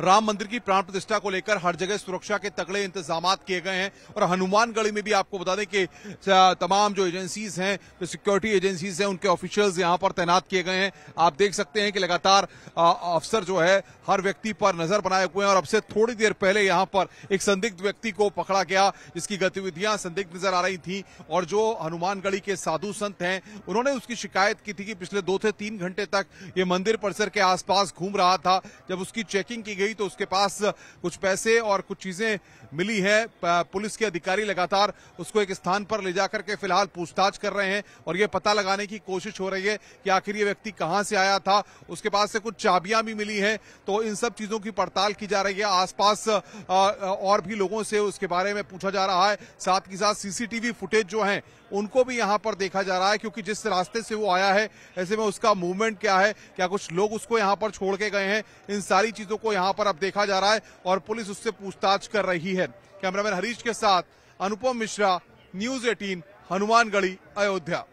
राम मंदिर की प्राण प्रतिष्ठा को लेकर हर जगह सुरक्षा के तगड़े इंतजाम किए गए हैं और हनुमानगढ़ी में भी आपको बता दें कि तमाम जो एजेंसीज हैं जो सिक्योरिटी एजेंसीज हैं उनके ऑफिशियल्स यहां पर तैनात किए गए हैं आप देख सकते हैं कि लगातार अफसर जो है हर व्यक्ति पर नजर बनाए हुए हैं और अब से थोड़ी देर पहले यहाँ पर एक संदिग्ध व्यक्ति को पकड़ा गया जिसकी गतिविधियां संदिग्ध नजर आ रही थी और जो हनुमानगढ़ी के साधु संत हैं उन्होंने उसकी शिकायत की थी कि पिछले दो से तीन घंटे तक ये मंदिर परिसर के आसपास घूम रहा था जब उसकी चेकिंग की गई तो उसके पास कुछ पैसे और कुछ चीजें मिली है पुलिस के अधिकारी लगातार उसको एक स्थान पर ले जाकर के फिलहाल पूछताछ कर रहे हैं और ये पता लगाने की कोशिश हो रही है कि आखिर ये व्यक्ति कहां से आया था उसके पास से कुछ चाबियां भी मिली हैं तो इन सब चीजों की पड़ताल की जा रही है आसपास और भी लोगों से उसके बारे में पूछा जा रहा है साथ ही साथ सीसीटीवी फुटेज जो है उनको भी यहां पर देखा जा रहा है क्योंकि जिस रास्ते से वो आया है ऐसे में उसका मूवमेंट क्या है क्या कुछ लोग उसको यहां पर छोड़ के गए हैं इन सारी चीजों को यहां वहां पर अब देखा जा रहा है और पुलिस उससे पूछताछ कर रही है कैमरामैन हरीश के साथ अनुपम मिश्रा न्यूज एटीन हनुमानगढ़ी अयोध्या